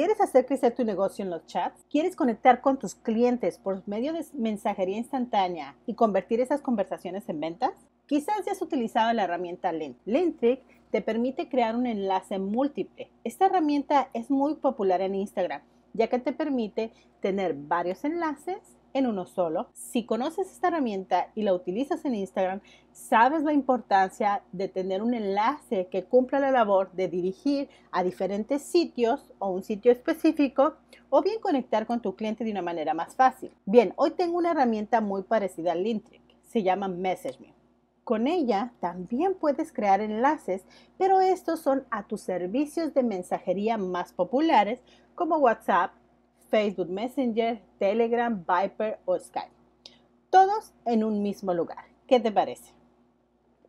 ¿Quieres hacer crecer tu negocio en los chats? ¿Quieres conectar con tus clientes por medio de mensajería instantánea y convertir esas conversaciones en ventas? Quizás ya has utilizado la herramienta Link. Lintric te permite crear un enlace múltiple. Esta herramienta es muy popular en Instagram, ya que te permite tener varios enlaces en uno solo. Si conoces esta herramienta y la utilizas en Instagram, sabes la importancia de tener un enlace que cumpla la labor de dirigir a diferentes sitios o un sitio específico o bien conectar con tu cliente de una manera más fácil. Bien, hoy tengo una herramienta muy parecida al Lintric, se llama MessageMe. Con ella también puedes crear enlaces, pero estos son a tus servicios de mensajería más populares como WhatsApp, Facebook Messenger, Telegram, Viper o Skype. Todos en un mismo lugar. ¿Qué te parece?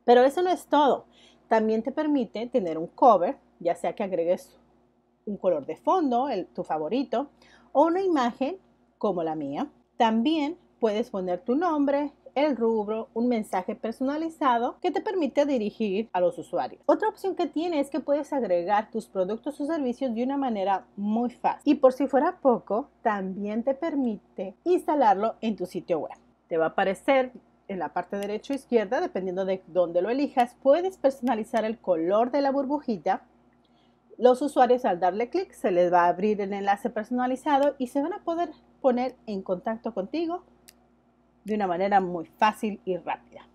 Pero eso no es todo. También te permite tener un cover, ya sea que agregues un color de fondo, tu favorito, o una imagen como la mía. También puedes poner tu nombre, el rubro, un mensaje personalizado que te permite dirigir a los usuarios. Otra opción que tiene es que puedes agregar tus productos o servicios de una manera muy fácil. Y por si fuera poco, también te permite instalarlo en tu sitio web. Te va a aparecer en la parte derecha o izquierda, dependiendo de dónde lo elijas, puedes personalizar el color de la burbujita. Los usuarios al darle clic se les va a abrir el enlace personalizado y se van a poder poner en contacto contigo de una manera muy fácil y rápida.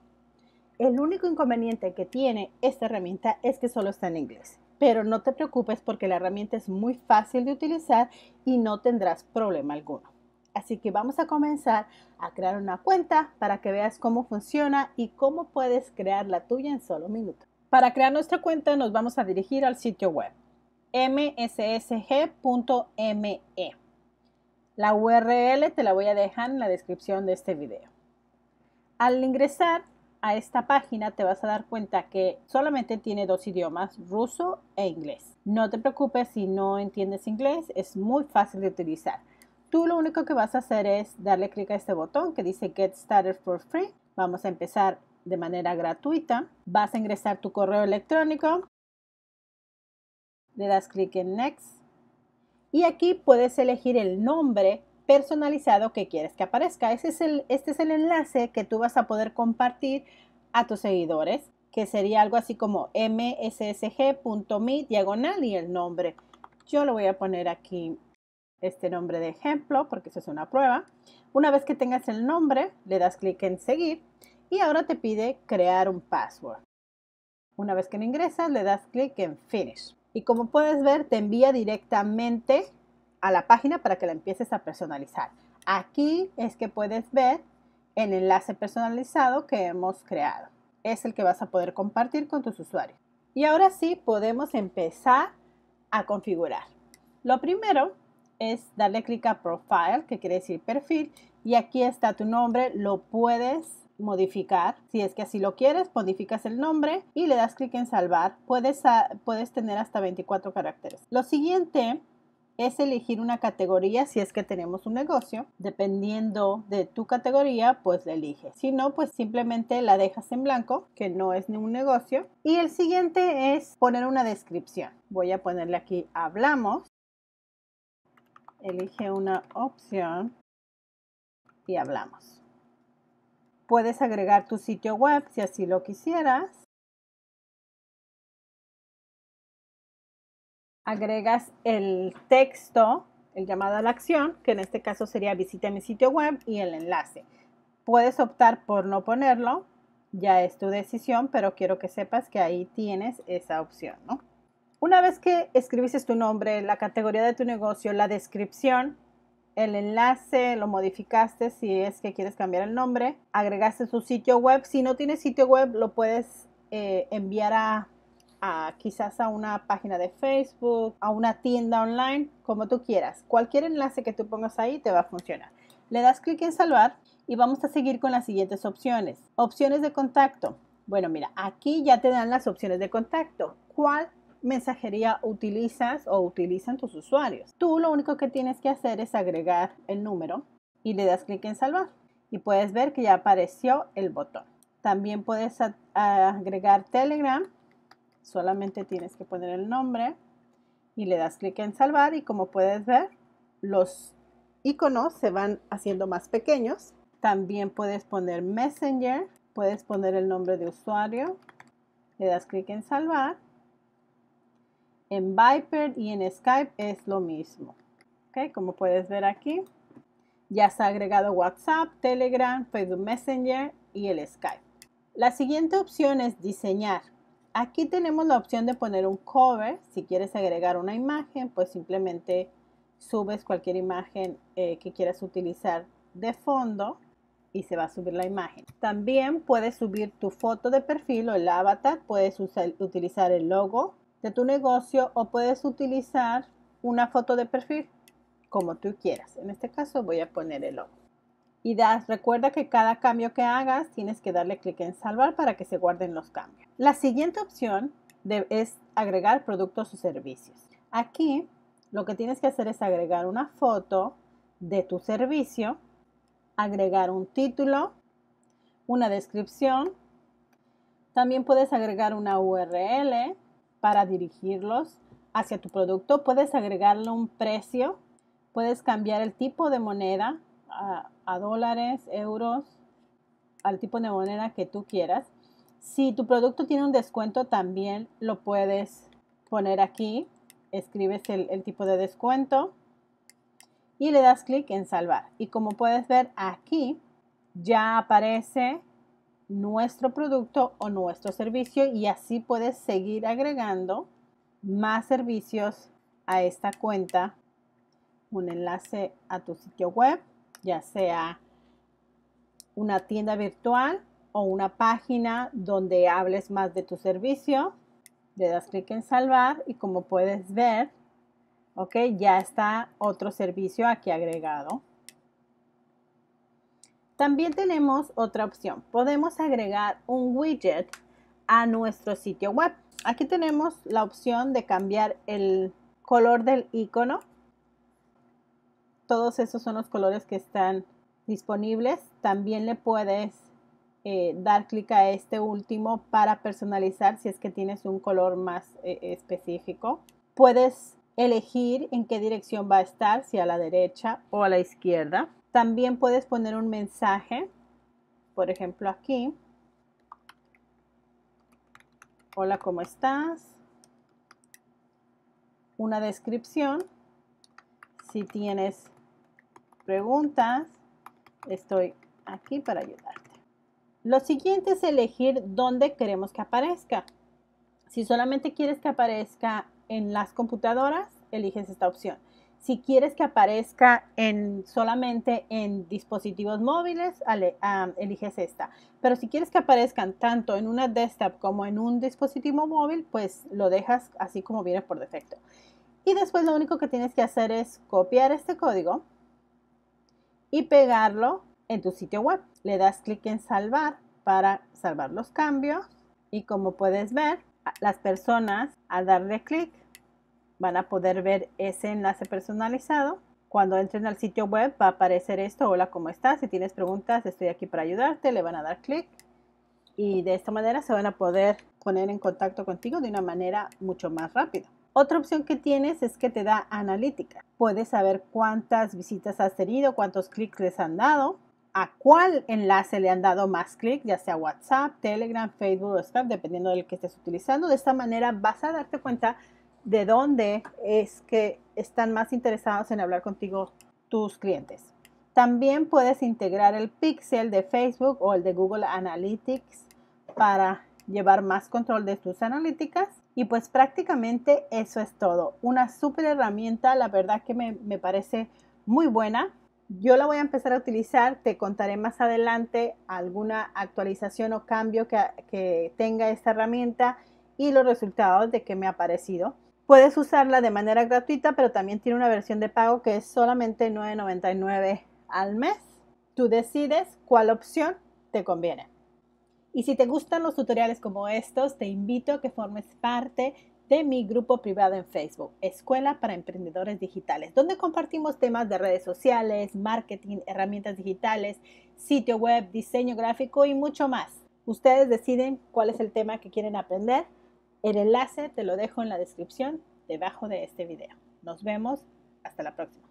El único inconveniente que tiene esta herramienta es que solo está en inglés, pero no te preocupes porque la herramienta es muy fácil de utilizar y no tendrás problema alguno. Así que vamos a comenzar a crear una cuenta para que veas cómo funciona y cómo puedes crear la tuya en solo minutos. Para crear nuestra cuenta nos vamos a dirigir al sitio web mssg.me. La URL te la voy a dejar en la descripción de este video. Al ingresar a esta página te vas a dar cuenta que solamente tiene dos idiomas, ruso e inglés. No te preocupes si no entiendes inglés, es muy fácil de utilizar. Tú lo único que vas a hacer es darle clic a este botón que dice Get Started for Free. Vamos a empezar de manera gratuita. Vas a ingresar tu correo electrónico. Le das clic en Next y aquí puedes elegir el nombre personalizado que quieres que aparezca. Este es, el, enlace que tú vas a poder compartir a tus seguidores, que sería algo así como mssg.me diagonal y el nombre. Yo le voy a poner aquí este nombre de ejemplo porque eso es una prueba. Una vez que tengas el nombre, le das clic en seguir y ahora te pide crear un password. Una vez que lo ingresas, le das clic en finish. Y como puedes ver, te envía directamente a la página para que la empieces a personalizar. Aquí es que puedes ver el enlace personalizado que hemos creado. Es el que vas a poder compartir con tus usuarios. Y ahora sí podemos empezar a configurar. Lo primero es darle clic a Profile, que quiere decir perfil, y aquí está tu nombre, lo puedes modificar. Si es que así lo quieres, modificas el nombre y le das clic en salvar. Puedes, tener hasta 24 caracteres. Lo siguiente es elegir una categoría si es que tenemos un negocio. Dependiendo de tu categoría, pues la eliges. Si no, pues simplemente la dejas en blanco, que no es un negocio. Y el siguiente es poner una descripción. Voy a ponerle aquí hablamos. Elige una opción y hablamos. Puedes agregar tu sitio web si así lo quisieras. Agregas el texto, el llamado a la acción, que en este caso sería visita mi sitio web y el enlace. Puedes optar por no ponerlo, ya es tu decisión, pero quiero que sepas que ahí tienes esa opción, Una vez que escribiste tu nombre, la categoría de tu negocio, la descripción, el enlace, lo modificaste si es que quieres cambiar el nombre, agregaste su sitio web. Si no tienes sitio web, lo puedes eh, enviar a, a, quizás a una página de Facebook, a una tienda online, como tú quieras. Cualquier enlace que tú pongas ahí te va a funcionar. Le das clic en salvar y vamos a seguir con las siguientes opciones. Opciones de contacto. Bueno, mira, aquí ya te dan las opciones de contacto. ¿Cuál mensajería utilizas o utilizan tus usuarios. Tú lo único que tienes que hacer es agregar el número y le das clic en salvar y puedes ver que ya apareció el botón. También puedes agregar Telegram, solamente tienes que poner el nombre y le das clic en salvar y como puedes ver los iconos se van haciendo más pequeños. También puedes poner Messenger, puedes poner el nombre de usuario, le das clic en salvar en Viper y en Skype es lo mismo. Como puedes ver aquí, ya se ha agregado WhatsApp, Telegram, Facebook Messenger y el Skype. La siguiente opción es diseñar. Aquí tenemos la opción de poner un cover. Si quieres agregar una imagen, pues simplemente subes cualquier imagen eh, que quieras utilizar de fondo y se va a subir la imagen. También puedes subir tu foto de perfil o el avatar, puedes utilizar el logo de tu negocio o puedes utilizar una foto de perfil como tú quieras. En este caso voy a poner el logo. Y das, recuerda que cada cambio que hagas tienes que darle clic en salvar para que se guarden los cambios. La siguiente opción es agregar productos o servicios. Aquí lo que tienes que hacer es agregar una foto de tu servicio, agregar un título, una descripción. También puedes agregar una URL, para dirigirlos hacia tu producto. Puedes agregarle un precio, puedes cambiar el tipo de moneda a, dólares, euros, al tipo de moneda que tú quieras. Si tu producto tiene un descuento, también lo puedes poner aquí. Escribes el tipo de descuento y le das clic en salvar. Y como puedes ver aquí, ya aparece nuestro producto o nuestro servicio y así puedes seguir agregando más servicios a esta cuenta. Un enlace a tu sitio web, ya sea una tienda virtual o una página donde hables más de tu servicio. Le das clic en salvar y como puedes ver, ok, ya está otro servicio aquí agregado. También tenemos otra opción. Podemos agregar un widget a nuestro sitio web. Aquí tenemos la opción de cambiar el color del icono. Todos esos son los colores que están disponibles. También le puedes eh, dar clic a este último para personalizar si es que tienes un color más eh, específico. Puedes elegir en qué dirección va a estar, si a la derecha o a la izquierda. También puedes poner un mensaje, por ejemplo aquí. Hola, ¿cómo estás? Una descripción. Si tienes preguntas, estoy aquí para ayudarte. Lo siguiente es elegir dónde queremos que aparezca. Si solamente quieres que aparezca en las computadoras, eliges esta opción. Si quieres que aparezca en, solamente en dispositivos móviles, eliges esta. Pero si quieres que aparezcan tanto en una desktop como en un dispositivo móvil, pues lo dejas así como viene por defecto. Y después lo único que tienes que hacer es copiar este código y pegarlo en tu sitio web. Le das clic en salvar para salvar los cambios y como puedes ver, las personas al darle clic Van a poder ver ese enlace personalizado. Cuando entren al sitio web va a aparecer esto, hola, ¿cómo estás? Si tienes preguntas, estoy aquí para ayudarte. Le van a dar clic y de esta manera se van a poder poner en contacto contigo de una manera mucho más rápida. Otra opción que tienes es que te da analítica. Puedes saber cuántas visitas has tenido, cuántos clics les han dado, a cuál enlace le han dado más clic, ya sea WhatsApp, Telegram, Facebook o Skype, dependiendo del que estés utilizando. De esta manera vas a darte cuenta de dónde es que están más interesados en hablar contigo tus clientes. También puedes integrar el pixel de Facebook o el de Google Analytics para llevar más control de tus analíticas. Y pues prácticamente eso es todo. Una súper herramienta, la verdad que me, parece muy buena. Yo la voy a empezar a utilizar, te contaré más adelante alguna actualización o cambio que, que tenga esta herramienta y los resultados de que me ha parecido. Puedes usarla de manera gratuita, pero también tiene una versión de pago que es solamente $9.99 al mes. Tú decides cuál opción te conviene. Y si te gustan los tutoriales como estos, te invito a que formes parte de mi grupo privado en Facebook, Escuela para Emprendedores Digitales, donde compartimos temas de redes sociales, marketing, herramientas digitales, sitio web, diseño gráfico y mucho más. Ustedes deciden cuál es el tema que quieren aprender el enlace te lo dejo en la descripción debajo de este video. Nos vemos. Hasta la próxima.